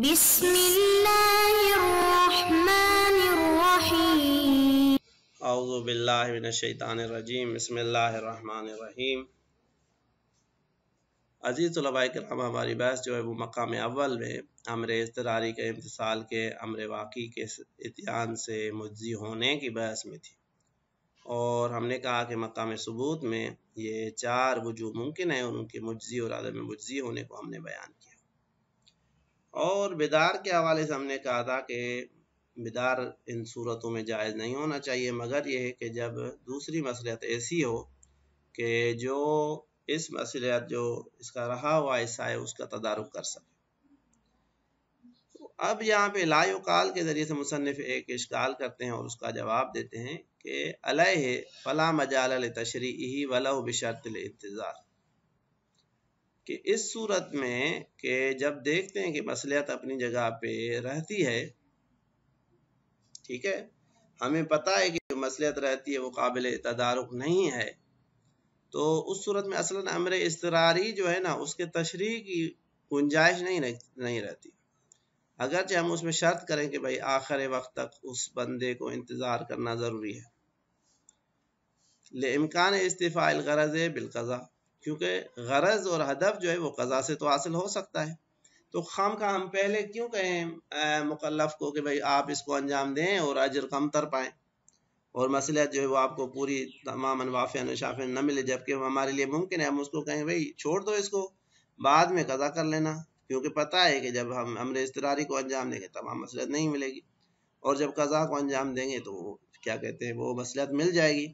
बिस्मिल्लाहिर्रहमानिर्रहीम बिस्मिल्लाहिर्रहमानिर्रहीम अजीज़ कराम हमारी बहस जो है वो मकाम अव्वल में अमर इसतरारी के इम्तसाल के अमर वाक़ी के इतिहान से मुजी होने की बहस में थी और हमने कहा कि मकाम सबूत में ये चार वजू मुमकिन है उनके मुजी और आदम मुजी होने को हमने बयान किया और बेदार के हवाले से हमने कहा था कि बेदार इन सूरतों में जायज़ नहीं होना चाहिए मगर यह है कि जब दूसरी मसलियत ऐसी हो कि जो इस मसलियत जो इसका रहा हुआ हिस्सा है उसका तदारुक कर सके अब यहाँ पे काल के ज़रिए से मुसनफ़ एक इश्काल करते हैं और उसका जवाब देते हैं कि अलह फ़ला मजाल तशरी वल बशरत इंतज़ार कि इस सूरत में कि जब देखते हैं कि मसलियत अपनी जगह पे रहती है ठीक है हमें पता है कि जो मसलियत रहती है वो काबिल तदारक नहीं है तो उस सूरत में असल अमर इसरारी जो है ना उसके तशरी की गुंजाइश नहीं नहीं रहती अगरचे हम उसमें शर्त करें कि भाई आखिर वक्त तक उस बंदे को इंतज़ार करना ज़रूरी है ले इम्कान इस्तीफ़ा गरज़ बिलकज़ा क्योंकि गरज और हदफ जो है वो कज़ा से तो हासिल हो सकता है तो खाम का हम पहले क्यों कहें मुकलफ को कि भाई आप इसको अंजाम दें और अजर कम तर पाएँ और मसलियत जो है वो आपको पूरी तमाम अनवाफिया नशाफ़ न मिले जबकि हमारे लिए मुमकिन है हम उसको कहें भाई छोड़ दो इसको बाद में कज़ा कर लेना क्योंकि पता है कि जब हम अमर इसतरारी को अंजाम देंगे तमाम मसलियत नहीं मिलेगी और जब कज़ा को अंजाम देंगे तो क्या कहते हैं वो मसलियत मिल जाएगी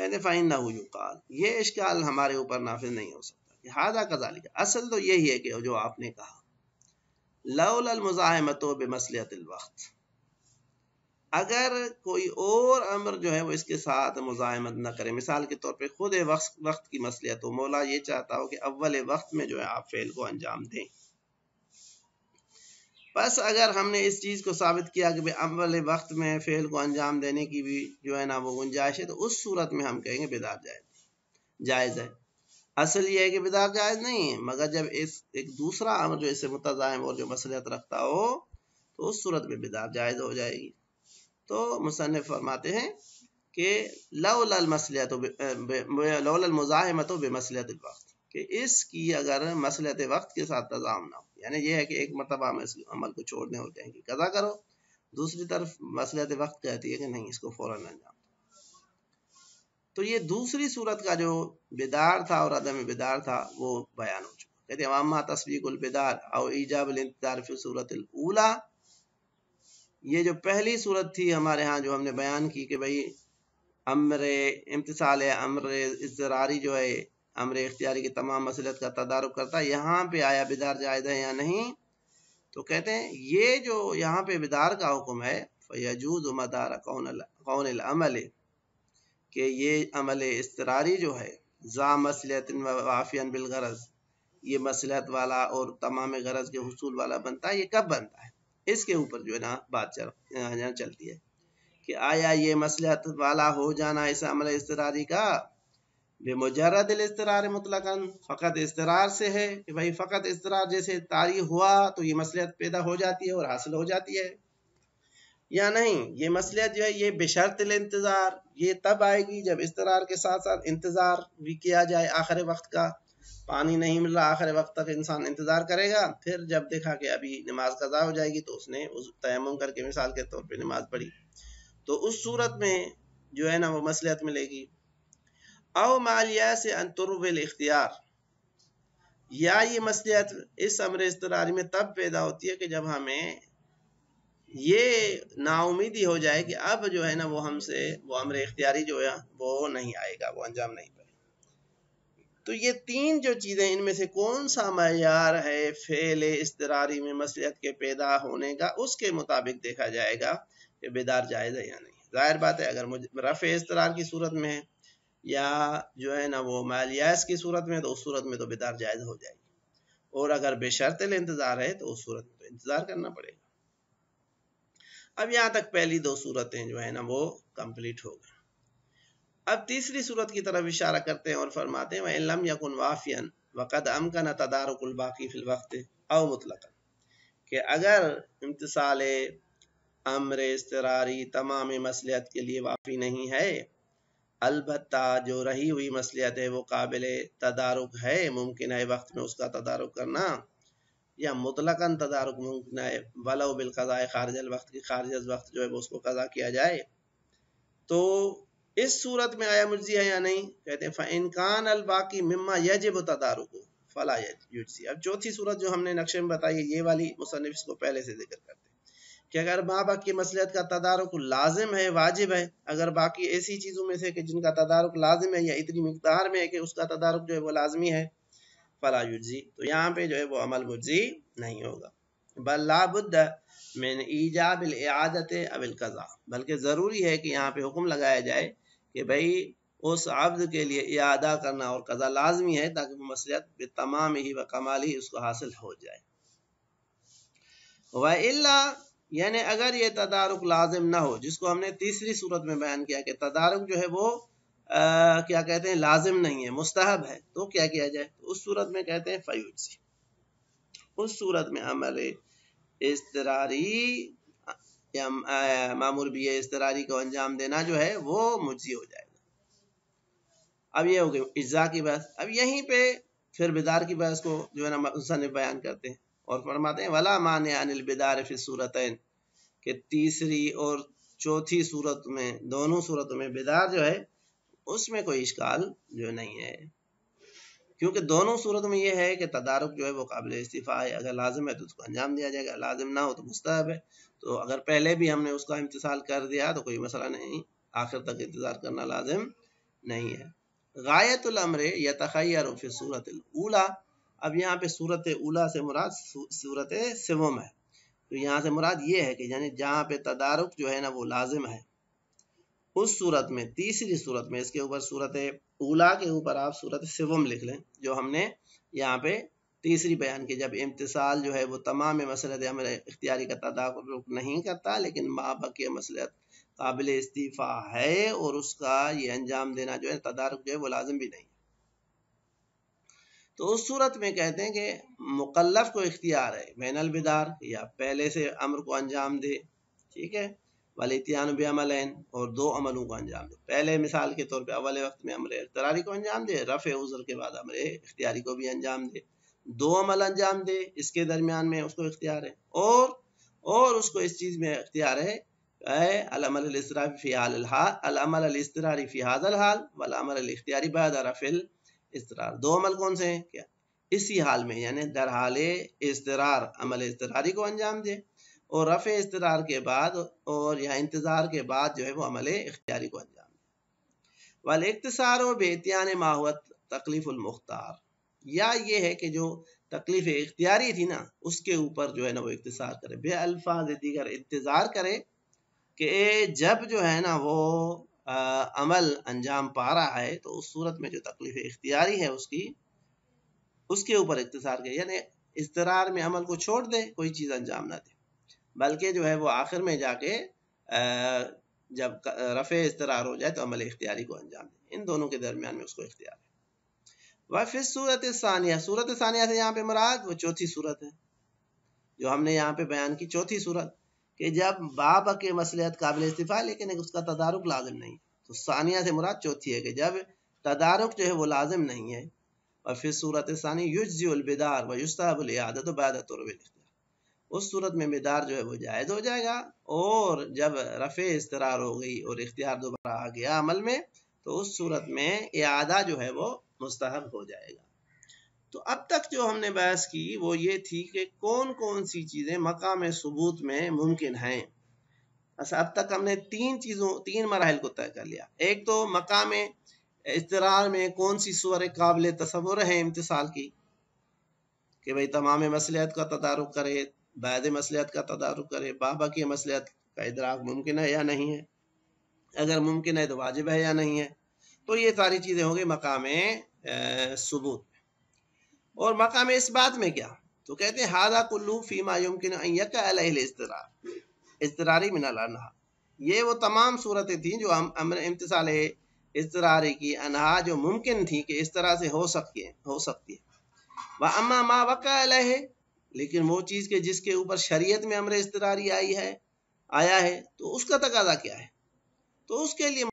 कहते फ़ाइन ना युकाल ये इश्काल हमारे ऊपर नाफिज नहीं हो सकता हादा कजालिक असल तो यही है कि जो आपने कहा लौल मज़ाहमत बमसलियत वक्त अगर कोई और अमर जो है वो इसके साथ मुजाहमत ना करे मिसाल के तौर पर खुद वक्त वक्त की मसलियत हो मौला ये चाहता हो कि अव्वल वक्त में जो है आप फेल को अंजाम दें बस अगर हमने इस चीज़ को साबित किया कि भाई अव्वल वक्त में फ़ेल को अंजाम देने की भी जो है ना वो गुंजाइश है तो उस सूरत में हम कहेंगे बेदार जायज़ जायज़ है असल ये है कि बेदार जायज़ नहीं है मगर जब इस एक दूसरा अमर जो इससे मुतजाम और जो मसलत रखता हो तो उस सूरत में बेदार जायज़ हो जाएगी तो मुसनफ़ फरमाते हैं कि लौल मसलियत लौल मज़ाहमत बेमसलियत वक्त कि इसकी अगर मसलत वक्त के साथ तजाम ना हो यानी यह है कि एक मरतबा अमल को छोड़ने होते हैं कि कदा करो दूसरी तरफ मसलत वक्त कहती है कि नहीं इसको फौरन अंजाम तो ये दूसरी सूरत का जो बेदार था और अदम बेदार था वो बयान हो चुका कहते अमामा तस्वीकुलबेदार और ईजाब सूरत ये जो पहली सूरत थी हमारे यहाँ जो हमने बयान की कि भाई अमर इम्तसाल अमर इजरारी जो है अमर इख्तियारी की तमाम मसलत का तदारक करता है यहाँ पे आया बिदार जायद है या नहीं तो कहते हैं ये जो यहाँ पे बिदार का हुक्म है फयजूद मदार कौन अमल के ये अमल इसतरारी जो है जा मसलत वाफियन बिलगरज ये मसलहत वाला और तमाम गरज के हसूल वाला बनता है ये कब बनता है इसके ऊपर जो है ना बात चल चलती है कि आया ये मसलहत वाला हो जाना इस अमल इसतरारी का बेमुजरद इसतरार मुतलकन फ़कत इसतरार से है कि भाई फ़कत इसतरार जैसे तारी हुआ तो ये मसलियत पैदा हो जाती है और हासिल हो जाती है या नहीं ये मसलियत जो है ये बेशर्त इंतज़ार ये तब आएगी जब इसतरार के साथ साथ इंतज़ार भी किया जाए आखिर वक्त का पानी नहीं मिल रहा आखिर वक्त तक इंसान इंतज़ार करेगा फिर जब देखा कि अभी नमाज कज़ा हो जाएगी तो उसने उस तयम करके मिसाल के तौर पर नमाज पढ़ी तो उस सूरत में जो है ना वो मसलियत मिलेगी अव मालिया से अंतरबिल इख्तियार या ये मसलियत इस अमर इसतरारी में तब पैदा होती है कि जब हमें ये नाउमीदी हो जाए कि अब जो है ना वो हमसे वो अमर इख्तियारी जो है वो नहीं आएगा वो अंजाम नहीं पाएगा तो ये तीन जो चीज़ें इनमें से कौन सा मैार है फेल इसतरारी में मसलियत के पैदा होने का उसके मुताबिक देखा जाएगा कि बेदार जायज़ है या नहीं ज़ाहिर बात है अगर मुझ रफ़ इसतरार की सूरत में है या जो है ना वो मालियास की सूरत में तो उस सूरत में तो बेदार जायज़ हो जाएगी और अगर बेशरतल इंतज़ार है तो उस सूरत में तो इंतज़ार करना पड़ेगा अब यहाँ तक पहली दो सूरतें जो है ना वो कंप्लीट हो गई अब तीसरी सूरत की तरफ इशारा करते हैं और फरमाते हैं वह यकुन वाफियन वक़द अमकन तदारकबाकी वक्त अव मुतलक कि अगर इम्तसाल अमर इसरारी तमाम मसलियत के लिए वाफ़ी नहीं है अलबत्ता जो रही हुई मसलियत है वो काबिल तदारक है मुमकिन है वक्त में उसका तदारक करना या मुतलकन तदारक मुमकिन है वला बिलकज़ाए खारज वक्त की खारज वक्त जो है वो उसको कज़ा किया जाए तो इस सूरत में आया मुर्जी है या नहीं कहते हैं फ़ानकान अलबाकी मम्मा यजब तदारक फला युजी अब चौथी सूरत जो हमने नक्शे में बताई है ये वाली मुसनफ़ इसको पहले से जिक्र करते हैं कि अगर माँ बाप की मसलियत का तदारक लाजिम है वाजिब है अगर बाकी ऐसी चीज़ों में से कि जिनका तदारक लाजिम है या इतनी मकदार में है कि उसका तदारक जो है वो लाजमी है फला युजी तो यहाँ पे जो है वो अमल गुजी नहीं होगा बल्लाबुद्ध मैन ईजाब इआदत अबिल कज़ा बल्कि ज़रूरी है कि यहाँ पे हुक्म लगाया जाए कि भाई उस अब्ज के लिए इदा करना और कज़ा लाजमी है ताकि वो मसलियत तमाम ही व कमाल ही उसको हासिल हो जाए वाह यानी अगर ये तदारुक लाजिम ना हो जिसको हमने तीसरी सूरत में बयान किया कि तदारुक जो है वो आ, क्या कहते हैं लाजिम नहीं है मुस्तहब है तो क्या किया जाए तो उस सूरत में कहते हैं फयूजी उस सूरत में अमल इसतरारी मामूर भी इसतरारी को अंजाम देना जो है वो मुझी हो जाएगा अब ये हो गई इज्जा की बहस अब यहीं पे फिर बेदार की बहस को जो है ना मुसनफ बयान करते हैं और फरमाते हैं वला मान अनिल बेदार फिर सूरत के तीसरी और चौथी सूरत में दोनों सूरत में बेदार जो है उसमें कोई इश्काल जो नहीं है क्योंकि दोनों सूरत में यह है कि तदारक जो है वो काबिल इस्तीफ़ा है अगर लाजम है तो उसको अंजाम दिया जाएगा लाजम ना हो तो मुस्तब है तो अगर पहले भी हमने उसका इंतजार कर दिया तो कोई मसला नहीं आखिर तक इंतज़ार करना लाजम नहीं है या गायतमर रूफ सूरत उला अब यहाँ पे सूरत उला से मुराद सूरत सिवम है तो यहाँ से मुराद ये है कि यानी जहाँ पे तदारुक जो है ना वो लाजिम है उस सूरत में तीसरी सूरत में इसके ऊपर सूरत उला के ऊपर आप सूरत सिवम लिख लें जो हमने यहाँ पे तीसरी बयान की जब इम्तसाल जो है वो तमाम मसलत अमर इख्तियारी का तदारुक नहीं करता लेकिन माबक मसलत काबिल इस्तीफ़ा है और उसका ये अंजाम देना जो है तदारुक जो है वो लाजिम भी नहीं तो उस सूरत में कहते हैं कि मुकल्लफ को इख्तियार है बैनल अलबिदार या पहले से अमर को अंजाम दे ठीक है वालतियान बेअमलैन और दो अमलों को अंजाम दे पहले मिसाल के तौर पर अवल वक्त में अमर अतरारी को अंजाम दे रफ़ उज़र के बाद अमर इख्तियारी को भी अंजाम दे दो अमल अंजाम दे इसके दरमियान में उसको इख्तियार है और और उसको इस चीज़ में इख्तियार है अलमल फ़ियाल अलमल अलस्तरारी हाल वलमल इसरार दो अमल कौन से हैं क्या इसी हाल में यानी दर हाल इसरार अमल इसरारी को अंजाम दे और रफ़ इसरार के बाद और यहाँ इंतज़ार के बाद जो है वो अमल इख्तियारी को अंजाम दे वाल इकतसार व बेतियान माहवत तकलीफ़ुलमुख्तार या ये है कि जो तकलीफ इख्तियारी थी ना उसके ऊपर जो है ना वो इकतसार करे बेअल्फाज दीगर इंतज़ार करे कि जब जो है ना वो अमल अंजाम पा रहा है तो उस सूरत में जो तकलीफ इख्तियारी है उसकी उसके ऊपर इकतसार के यानी इसतरार में अमल को छोड़ दे कोई चीज़ अंजाम ना दे बल्कि जो है वो आखिर में जाके जब रफ़े इसतरार हो जाए तो अमल इख्तियारी को अंजाम दे इन दोनों के दरमियान में उसको इख्तियार है वह फिर सूरत सानिया सूरत सानिया से यहाँ पे मुराद वो चौथी सूरत है जो हमने यहाँ पे बयान की चौथी सूरत कि जब बाप के मसलियत काबिल इस्तीफ़ा लेकिन उसका तदारक लाजम नहीं तो सानिया से मुराद चौथी है कि जब तदारक जो है वो लाजम नहीं है और फिर सूरत सानी युजबिदार व उस सूरत में बेदार जो है वो जायज़ हो जाएगा और जब रफ़े इसतरार हो गई और इख्तियार दोबारा आ गया अमल में तो उस सूरत में अदा जो है वो मुस्तहब हो जाएगा तो अब तक जो हमने बहस की वो ये थी कि कौन कौन सी चीज़ें मकाम सबूत में मुमकिन हैं अच्छा अब तक हमने तीन चीज़ों तीन मराहल को तय कर लिया एक तो मकाम इसतरार में कौन सी सूर काबिल तस्वुर है इम्तसाल की कि भाई तमाम मसलियत का तदारुक करे बैद मसलियत का तदारुक करे बाबा की मसलियत का इदराक मुमकिन है या नहीं है अगर मुमकिन है तो वाजिब है या नहीं है तो ये सारी चीज़ें होंगी मकाम सबूत और मकाम इस बात में क्या तो कहते हैं हादा कुल्लू फीमा युमकिन इसतरार इसतरारी मिनल अनहा ये वो तमाम सूरतें थी जो हम अमर इम्तसाल इसतरारी की अनहा जो मुमकिन थी कि इस तरह से हो सकती है हो सकती है वह अम्मा माँ वक़ा है लेकिन वो चीज़ के जिसके ऊपर शरीयत में अमर इसतरारी आई है आया है तो उसका तकाजा क्या है तो उसके लिए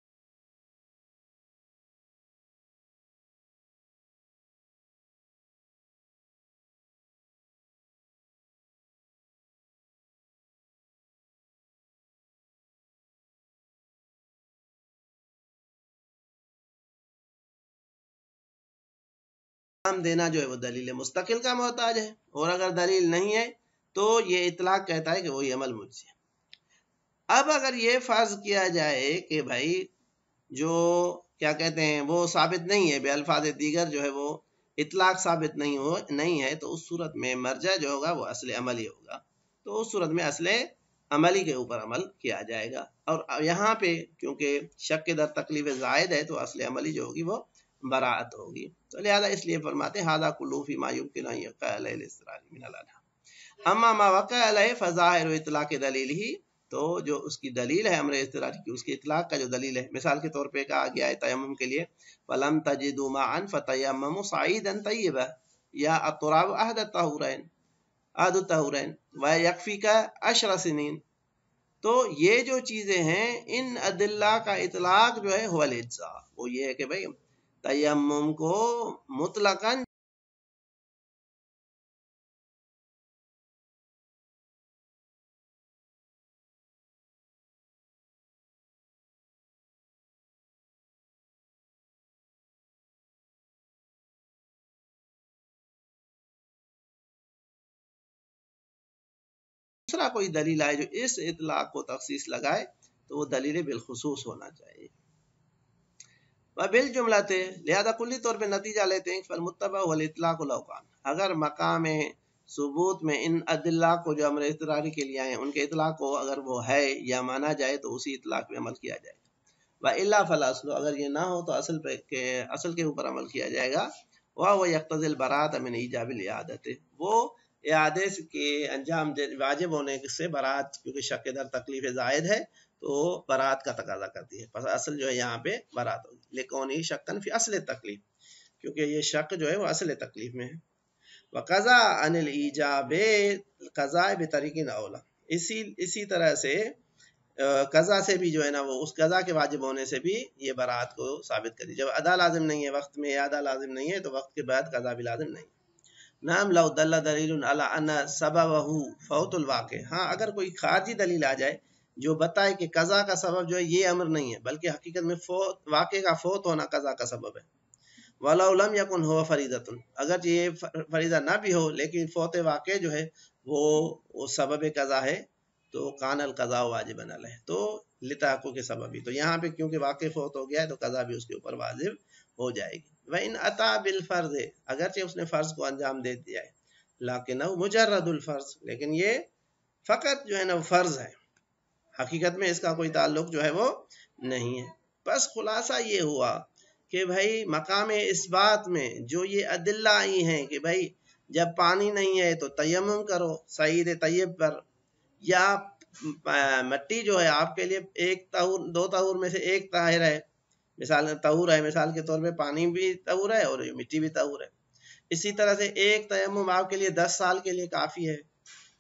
इल्जाम देना जो है वो दलील मुस्तकिल का मोहताज है और अगर दलील नहीं है तो ये इतलाक कहता है कि वही अमल मुझसे अब अगर ये फर्ज किया जाए कि भाई जो क्या कहते हैं वो साबित नहीं है बेअल्फाज दीगर जो है वो इतलाक साबित नहीं हो नहीं है तो उस सूरत में मर्जा जो होगा वो असल अमल ही होगा तो उस सूरत में असल अमली के ऊपर अमल किया जाएगा और यहाँ पे क्योंकि शक के दर तकलीफ जायद है तो असल अमली जो होगी वो बरात होगी तो लिहाजा इसलिए फरमाते हादा कुलूफी मायूब के अम्मा मा वक़ फ़ज़ाहिर दलील ही तो जो उसकी दलील है अमर इसरा की उसकी इतलाक़ का जो दलील है मिसाल के तौर पर कहा गया है तयम के लिए पलम तजुमा फ़तयम तयब या अतराब अहद तहुरैन अहद तहुरैन व यकफ़ी का अशर सनीन तो ये जो चीज़ें हैं इन अदिल्ला का इतलाक़ जो है वो ये है कि भाई तयम को मुतलकन दूसरा कोई दलील आए जो इस इतलाक को तखसीस लगाए तो वो दलील बिलखसूस होना चाहिए व बिल जुमला थे लिहाजा कुल्ली तौर पर नतीजा लेते हैं फलमुतबा वलाकान अगर मकाम सबूत में इन अदिल्ला को जो अमर इसरारी के लिए आए उनके इतला को अगर वो है या माना जाए तो उसी इतलाक में अमल किया जाएगा व अल्ला फलासल अगर ये ना हो तो असल पे के असल के ऊपर अमल किया जाएगा वह वह यकतजिल बरात अमिन ईजाबिल आदत वो यादेश के अंजाम वाजिब होने से बरात क्योंकि शक दर तकलीफ जायद है तो बारात का तकाजा करती है बस असल जो है यहाँ पे बारात होगी लेकिन ही शक्कन फी असल तकलीफ क्योंकि ये शक जो है वो असल तकलीफ में है वह कज़ा अनिल ईजाब कज़ा बे बेतरीकी नौला इसी इसी तरह से कज़ा से भी जो है ना वो उस कज़ा के वाजिब होने से भी ये बारात को साबित करी जब अदा लाजिम नहीं है वक्त में अदा लाजिम नहीं है तो वक्त के बाद कज़ा भी लाजिम नहीं नाम लाउदल्ला दलील सबा वहू सबब फ़ौतुलवाक़ हाँ अगर कोई खारजी दलील आ जाए जो बताए कि कज़ा का सबब जो है ये अमर नहीं है बल्कि हकीकत में फोत वाक़े का फोत होना कज़ा का सबब है वालम यकुन हो तुम अगर ये फरीदा ना भी हो लेकिन फोत वाक़े जो है वो वो सबब कज़ा है तो कानल कज़ा वाजिब अनल है तो लिताको के ही तो यहाँ पे क्योंकि वाक़ फोत हो गया है तो कज़ा भी उसके ऊपर वाजिब हो जाएगी वह इन अता बिल फ़र्ज है अगरचे उसने फ़र्ज को अंजाम दे दिया है लाकिन मुजरदुल फ़र्ज लेकिन ये फ़कत जो है ना फ़र्ज़ है हकीकत में इसका कोई ताल्लुक जो है वो नहीं है बस खुलासा ये हुआ कि भाई मकाम इस बात में जो ये अदिल्ला आई हैं कि भाई जब पानी नहीं है तो तयम करो सईद तयब पर या मट्टी जो है आपके लिए एक तहूर दो तहूर में से एक ताहिर है मिसाल तहूर है मिसाल के तौर पे पानी भी तहूर है और मिट्टी भी तहूर है इसी तरह से एक तयम आपके लिए दस साल के लिए काफ़ी है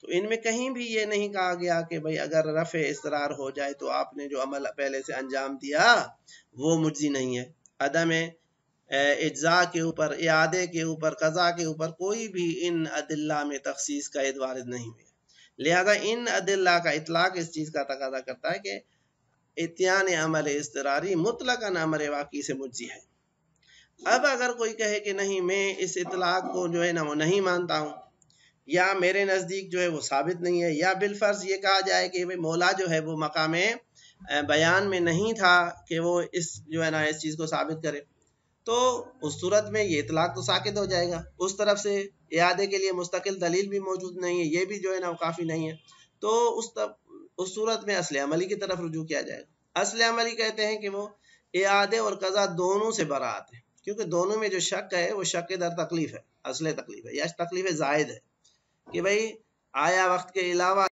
तो इनमें कहीं भी ये नहीं कहा गया कि भाई अगर रफ़ इसरार हो जाए तो आपने जो अमल पहले से अंजाम दिया वो मुझी नहीं है अदम इज्जा के ऊपर इदे के ऊपर कज़ा के ऊपर कोई भी इन अदिल्ला में तखसीस का एद नहीं हुआ लिहाजा इन अदिल्ला का इतलाक इस चीज़ का तक करता है कि इतियान अमल इसरारी मुतल अमर वाक़ी से मुझी है अब अगर कोई कहे कि नहीं मैं इस इतलाक को जो है ना वो नहीं मानता हूँ या मेरे नज़दीक जो है वो साबित नहीं है या बिलफर्ज ये कहा जाए कि भाई मौला जो है वो मकाम बयान में नहीं था कि वो इस जो है ना इस चीज़ को साबित करे तो उस सूरत में ये इतलाक तो साकित हो जाएगा उस तरफ से इरादे के लिए मुस्तकिल दलील भी मौजूद नहीं है ये भी जो है ना काफ़ी नहीं है तो उस तब उस सूरत में असल अमली की तरफ रुजू किया जाएगा असल अमली कहते हैं कि वो इरादे और कज़ा दोनों से बरात है क्योंकि दोनों में जो शक है वो शक दर तकलीफ़ है असल तकलीफ़ है या तकलीफ़ जायद है कि भाई आया वक्त के अलावा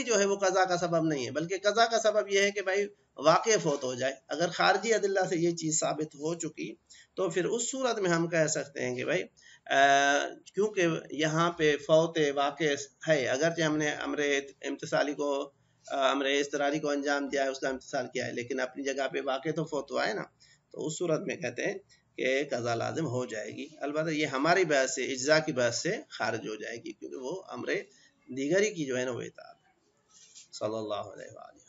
ही जो है वो कज़ा का सबब नहीं है बल्कि कज़ा का सबब यह है कि भाई वाक़ फोत हो जाए अगर खारजी अदिल्ला से ये चीज़ साबित हो चुकी तो फिर उस सूरत में हम कह सकते हैं कि भाई क्योंकि यहाँ पे फौत वाक़ है अगरचे हमने अमर इम्तसाली को अमर इसतरारी को अंजाम दिया है उसका इम्तसाल किया है लेकिन अपनी जगह पे वाक़ तो फोत हुआ है ना तो उस सूरत में कहते हैं कि कज़ा लाजम हो जाएगी अलबत् ये हमारी बहस से इज्जा की बहस से खारिज हो जाएगी क्योंकि वो अमर दीगरी की जो है ना वो इतार صلى الله عليه وآله